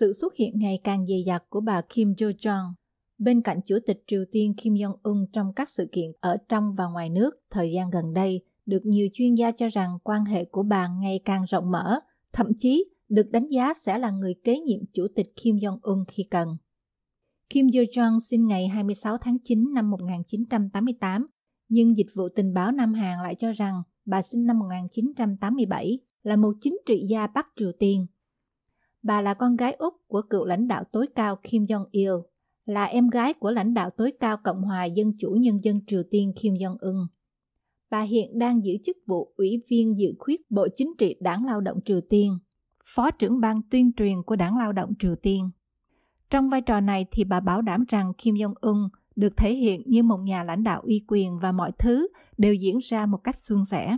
sự xuất hiện ngày càng dày dặt của bà Kim Jo Jong bên cạnh Chủ tịch Triều Tiên Kim Jong-un trong các sự kiện ở trong và ngoài nước thời gian gần đây, được nhiều chuyên gia cho rằng quan hệ của bà ngày càng rộng mở, thậm chí được đánh giá sẽ là người kế nhiệm Chủ tịch Kim Jong-un khi cần. Kim Jo-jong sinh ngày 26 tháng 9 năm 1988, nhưng dịch vụ tình báo Nam Hàn lại cho rằng bà sinh năm 1987, là một chính trị gia Bắc Triều Tiên Bà là con gái Úc của cựu lãnh đạo tối cao Kim Jong-il, là em gái của lãnh đạo tối cao Cộng hòa Dân chủ Nhân dân Triều Tiên Kim Jong-un. Bà hiện đang giữ chức vụ Ủy viên dự khuyết Bộ Chính trị Đảng Lao động Triều Tiên, Phó trưởng ban tuyên truyền của Đảng Lao động Triều Tiên. Trong vai trò này thì bà bảo đảm rằng Kim Jong-un được thể hiện như một nhà lãnh đạo uy quyền và mọi thứ đều diễn ra một cách suôn sẻ.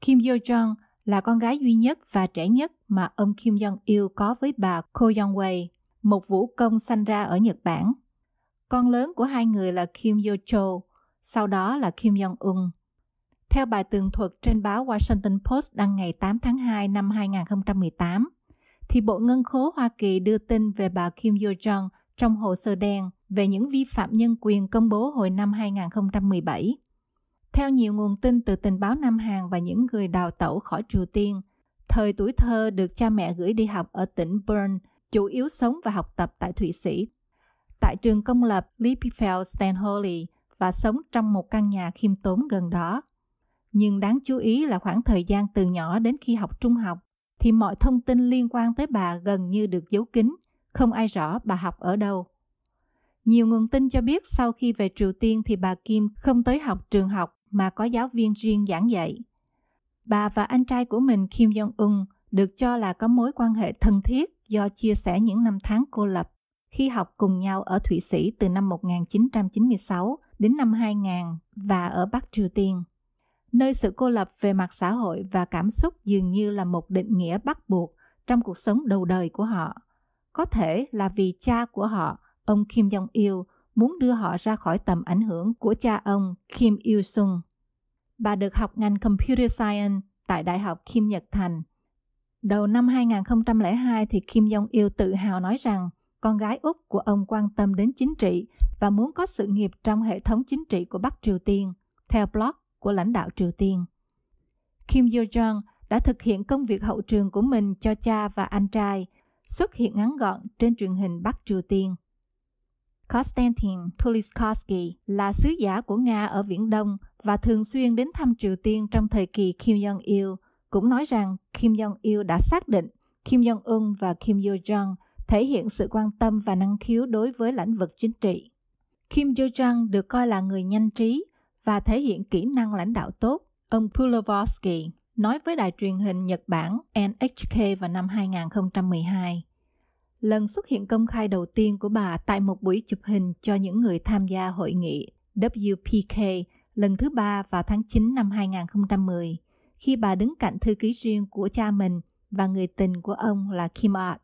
Kim Yo Jong là con gái duy nhất và trẻ nhất mà ông Kim Jong-il có với bà Ko Jong-wei, một vũ công sanh ra ở Nhật Bản. Con lớn của hai người là Kim Yo-cho, sau đó là Kim Jong-un. Theo bài tường thuật trên báo Washington Post đăng ngày 8 tháng 2 năm 2018, thì Bộ Ngân khố Hoa Kỳ đưa tin về bà Kim Yo-jong trong hồ sơ đen về những vi phạm nhân quyền công bố hồi năm 2017. Theo nhiều nguồn tin từ tình báo Nam Hàn và những người đào tẩu khỏi Triều Tiên, thời tuổi thơ được cha mẹ gửi đi học ở tỉnh Bern, chủ yếu sống và học tập tại Thụy Sĩ, tại trường công lập Lichfield Stanholy và sống trong một căn nhà khiêm tốn gần đó. Nhưng đáng chú ý là khoảng thời gian từ nhỏ đến khi học trung học thì mọi thông tin liên quan tới bà gần như được giấu kín, không ai rõ bà học ở đâu. Nhiều nguồn tin cho biết sau khi về Triều Tiên thì bà Kim không tới học trường học mà có giáo viên riêng giảng dạy. Bà và anh trai của mình Kim Jong-un được cho là có mối quan hệ thân thiết do chia sẻ những năm tháng cô lập khi học cùng nhau ở Thụy Sĩ từ năm 1996 đến năm 2000 và ở Bắc Triều Tiên, nơi sự cô lập về mặt xã hội và cảm xúc dường như là một định nghĩa bắt buộc trong cuộc sống đầu đời của họ. Có thể là vì cha của họ, ông Kim Jong-il, muốn đưa họ ra khỏi tầm ảnh hưởng của cha ông Kim Il-sung. Bà được học ngành Computer Science tại Đại học Kim Nhật Thành. Đầu năm 2002 thì Kim Jong-il tự hào nói rằng con gái Úc của ông quan tâm đến chính trị và muốn có sự nghiệp trong hệ thống chính trị của Bắc Triều Tiên, theo blog của lãnh đạo Triều Tiên. Kim Yo-jong đã thực hiện công việc hậu trường của mình cho cha và anh trai, xuất hiện ngắn gọn trên truyền hình Bắc Triều Tiên. Konstantin Politkovsky là sứ giả của Nga ở Viễn Đông và thường xuyên đến thăm Triều Tiên trong thời kỳ Kim Jong-il, cũng nói rằng Kim Jong-il đã xác định Kim Jong-un và Kim Yo-jong thể hiện sự quan tâm và năng khiếu đối với lĩnh vực chính trị. Kim Yo-jong được coi là người nhanh trí và thể hiện kỹ năng lãnh đạo tốt. Ông Pulovsky nói với đài truyền hình Nhật Bản NHK vào năm 2012 lần xuất hiện công khai đầu tiên của bà tại một buổi chụp hình cho những người tham gia hội nghị WPK lần thứ ba vào tháng 9 năm 2010, khi bà đứng cạnh thư ký riêng của cha mình và người tình của ông là Kim Art.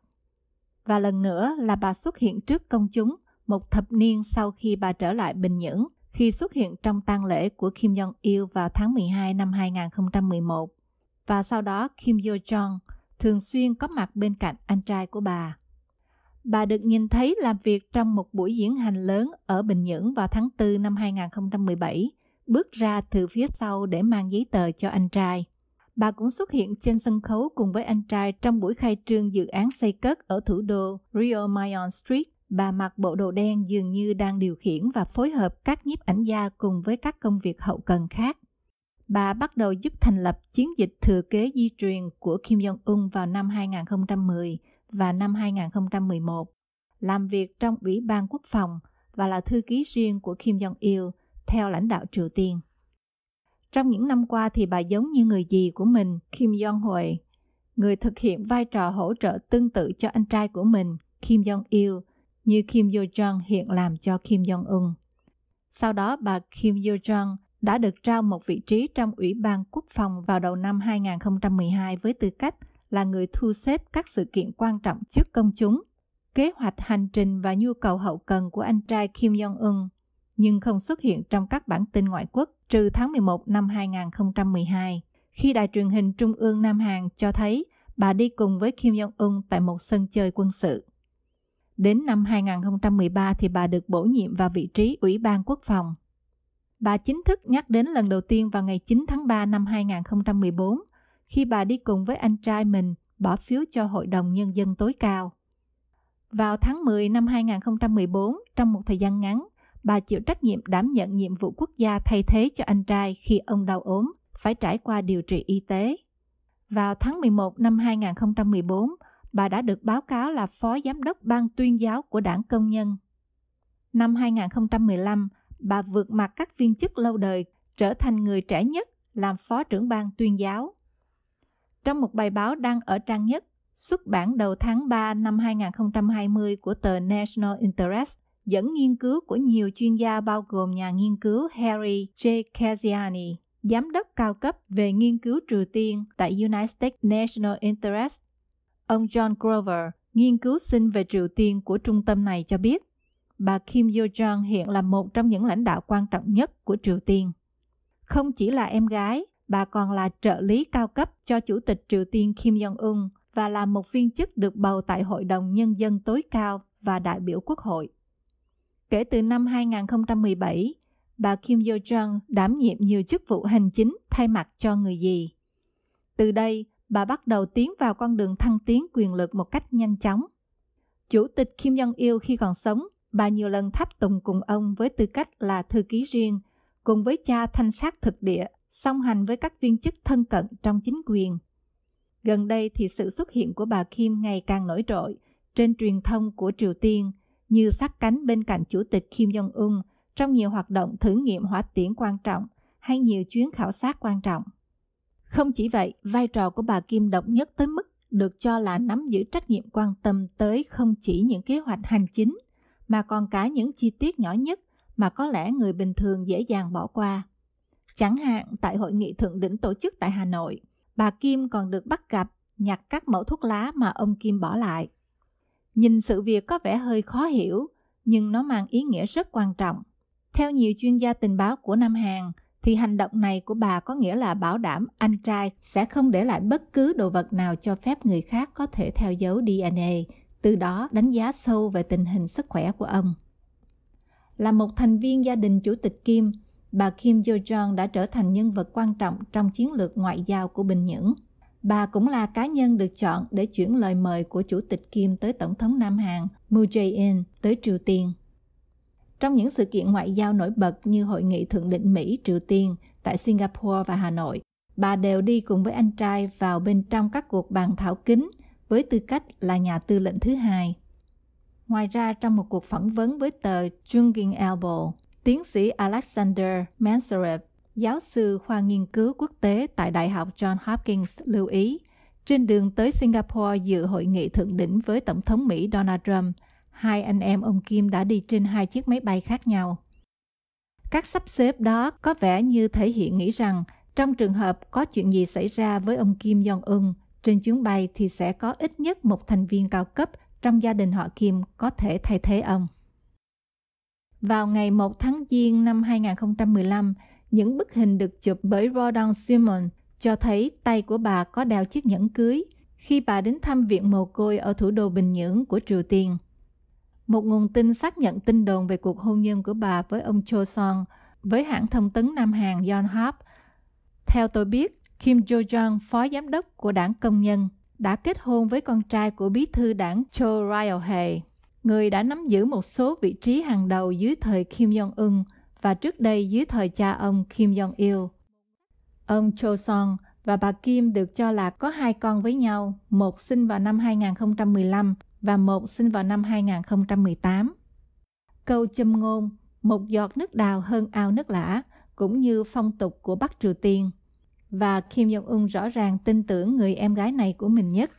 Và lần nữa là bà xuất hiện trước công chúng một thập niên sau khi bà trở lại Bình Nhưỡng khi xuất hiện trong tang lễ của Kim Jong-il vào tháng 12 năm 2011. Và sau đó Kim Yo-jong thường xuyên có mặt bên cạnh anh trai của bà bà được nhìn thấy làm việc trong một buổi diễn hành lớn ở Bình Nhưỡng vào tháng 4 năm 2017, bước ra từ phía sau để mang giấy tờ cho anh trai. Bà cũng xuất hiện trên sân khấu cùng với anh trai trong buổi khai trương dự án xây cất ở thủ đô Rio Mayon Street. Bà mặc bộ đồ đen dường như đang điều khiển và phối hợp các nhiếp ảnh gia cùng với các công việc hậu cần khác. Bà bắt đầu giúp thành lập chiến dịch thừa kế di truyền của Kim Jong-un vào năm 2010 và năm 2011, làm việc trong Ủy ban Quốc phòng và là thư ký riêng của Kim Jong-il theo lãnh đạo Triều Tiên. Trong những năm qua thì bà giống như người dì của mình, Kim jong Hui, người thực hiện vai trò hỗ trợ tương tự cho anh trai của mình, Kim Jong-il, như Kim Yo-jong hiện làm cho Kim Jong-un. Sau đó bà Kim Yo-jong đã được trao một vị trí trong Ủy ban Quốc phòng vào đầu năm 2012 với tư cách là người thu xếp các sự kiện quan trọng trước công chúng, kế hoạch hành trình và nhu cầu hậu cần của anh trai Kim Jong-un, nhưng không xuất hiện trong các bản tin ngoại quốc trừ tháng 11 năm 2012, khi đài truyền hình Trung ương Nam Hàn cho thấy bà đi cùng với Kim Jong-un tại một sân chơi quân sự. Đến năm 2013 thì bà được bổ nhiệm vào vị trí Ủy ban Quốc phòng. Bà chính thức nhắc đến lần đầu tiên vào ngày 9 tháng 3 năm 2014 khi bà đi cùng với anh trai mình bỏ phiếu cho Hội đồng Nhân dân tối cao. Vào tháng 10 năm 2014, trong một thời gian ngắn, bà chịu trách nhiệm đảm nhận nhiệm vụ quốc gia thay thế cho anh trai khi ông đau ốm, phải trải qua điều trị y tế. Vào tháng 11 năm 2014, bà đã được báo cáo là Phó Giám đốc Ban tuyên giáo của Đảng Công nhân. Năm 2015, bà vượt mặt các viên chức lâu đời, trở thành người trẻ nhất làm Phó trưởng Ban tuyên giáo. Trong một bài báo đăng ở trang nhất, xuất bản đầu tháng 3 năm 2020 của tờ National Interest, dẫn nghiên cứu của nhiều chuyên gia bao gồm nhà nghiên cứu Harry J. Kaziani, giám đốc cao cấp về nghiên cứu Triều Tiên tại United States National Interest. Ông John Grover, nghiên cứu sinh về Triều Tiên của trung tâm này cho biết, bà Kim Yo Jong hiện là một trong những lãnh đạo quan trọng nhất của Triều Tiên. Không chỉ là em gái, Bà còn là trợ lý cao cấp cho Chủ tịch Triều Tiên Kim Jong-un và là một viên chức được bầu tại Hội đồng Nhân dân tối cao và đại biểu Quốc hội. Kể từ năm 2017, bà Kim Yo Jong đảm nhiệm nhiều chức vụ hành chính thay mặt cho người gì Từ đây, bà bắt đầu tiến vào con đường thăng tiến quyền lực một cách nhanh chóng. Chủ tịch Kim Jong Il khi còn sống, bà nhiều lần tháp tùng cùng ông với tư cách là thư ký riêng, cùng với cha thanh sát thực địa song hành với các viên chức thân cận trong chính quyền. Gần đây thì sự xuất hiện của bà Kim ngày càng nổi trội trên truyền thông của Triều Tiên như sát cánh bên cạnh Chủ tịch Kim Jong-un trong nhiều hoạt động thử nghiệm hỏa tiễn quan trọng hay nhiều chuyến khảo sát quan trọng. Không chỉ vậy, vai trò của bà Kim độc nhất tới mức được cho là nắm giữ trách nhiệm quan tâm tới không chỉ những kế hoạch hành chính, mà còn cả những chi tiết nhỏ nhất mà có lẽ người bình thường dễ dàng bỏ qua. Chẳng hạn tại hội nghị thượng đỉnh tổ chức tại Hà Nội, bà Kim còn được bắt gặp nhặt các mẫu thuốc lá mà ông Kim bỏ lại. Nhìn sự việc có vẻ hơi khó hiểu, nhưng nó mang ý nghĩa rất quan trọng. Theo nhiều chuyên gia tình báo của Nam Hàn, thì hành động này của bà có nghĩa là bảo đảm anh trai sẽ không để lại bất cứ đồ vật nào cho phép người khác có thể theo dấu DNA, từ đó đánh giá sâu về tình hình sức khỏe của ông. Là một thành viên gia đình Chủ tịch Kim, bà Kim Jo Jong đã trở thành nhân vật quan trọng trong chiến lược ngoại giao của Bình Nhưỡng. Bà cũng là cá nhân được chọn để chuyển lời mời của Chủ tịch Kim tới Tổng thống Nam Hàn Moon Jae-in tới Triều Tiên. Trong những sự kiện ngoại giao nổi bật như Hội nghị Thượng đỉnh Mỹ-Triều Tiên tại Singapore và Hà Nội, bà đều đi cùng với anh trai vào bên trong các cuộc bàn thảo kín với tư cách là nhà tư lệnh thứ hai. Ngoài ra, trong một cuộc phỏng vấn với tờ Jungin Elbow, Tiến sĩ Alexander Mansarev, giáo sư khoa nghiên cứu quốc tế tại Đại học John Hopkins lưu ý, trên đường tới Singapore dự hội nghị thượng đỉnh với Tổng thống Mỹ Donald Trump, hai anh em ông Kim đã đi trên hai chiếc máy bay khác nhau. Các sắp xếp đó có vẻ như thể hiện nghĩ rằng trong trường hợp có chuyện gì xảy ra với ông Kim Jong-un trên chuyến bay thì sẽ có ít nhất một thành viên cao cấp trong gia đình họ Kim có thể thay thế ông. Vào ngày 1 tháng Giêng năm 2015, những bức hình được chụp bởi Rodan Simon cho thấy tay của bà có đeo chiếc nhẫn cưới khi bà đến thăm viện mồ côi ở thủ đô Bình Nhưỡng của Triều Tiên. Một nguồn tin xác nhận tin đồn về cuộc hôn nhân của bà với ông Cho Son với hãng thông tấn Nam Hàn Yonhap. Theo tôi biết, Kim Jo Jong, phó giám đốc của đảng Công nhân, đã kết hôn với con trai của bí thư đảng Cho Ryo Hae người đã nắm giữ một số vị trí hàng đầu dưới thời Kim Jong-un và trước đây dưới thời cha ông Kim Jong-il. Ông Cho Song và bà Kim được cho là có hai con với nhau, một sinh vào năm 2015 và một sinh vào năm 2018. Câu châm ngôn một giọt nước đào hơn ao nước lã cũng như phong tục của Bắc Triều Tiên và Kim Jong-un rõ ràng tin tưởng người em gái này của mình nhất.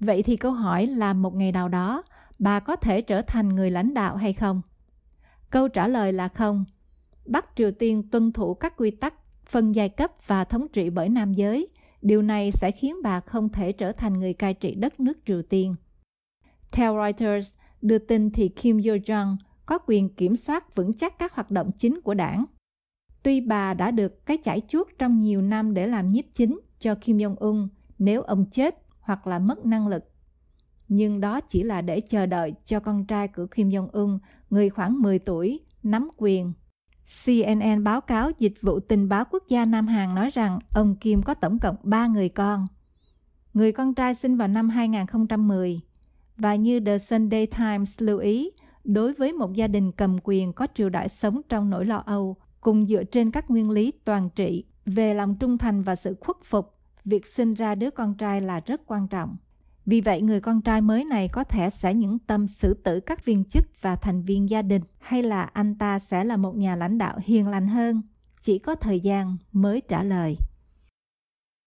Vậy thì câu hỏi là một ngày nào đó, bà có thể trở thành người lãnh đạo hay không? Câu trả lời là không. Bắc Triều Tiên tuân thủ các quy tắc phân giai cấp và thống trị bởi nam giới. Điều này sẽ khiến bà không thể trở thành người cai trị đất nước Triều Tiên. Theo Reuters, đưa tin thì Kim Yo-jong có quyền kiểm soát vững chắc các hoạt động chính của đảng. Tuy bà đã được cái chải chuốt trong nhiều năm để làm nhiếp chính cho Kim Jong-un nếu ông chết hoặc là mất năng lực nhưng đó chỉ là để chờ đợi cho con trai của Kim Jong-un, người khoảng 10 tuổi, nắm quyền. CNN báo cáo Dịch vụ Tình báo Quốc gia Nam Hàn nói rằng ông Kim có tổng cộng 3 người con. Người con trai sinh vào năm 2010. Và như The Sunday Times lưu ý, đối với một gia đình cầm quyền có triều đại sống trong nỗi lo âu, cùng dựa trên các nguyên lý toàn trị về lòng trung thành và sự khuất phục, việc sinh ra đứa con trai là rất quan trọng. Vì vậy, người con trai mới này có thể sẽ những tâm xử tử các viên chức và thành viên gia đình, hay là anh ta sẽ là một nhà lãnh đạo hiền lành hơn. Chỉ có thời gian mới trả lời.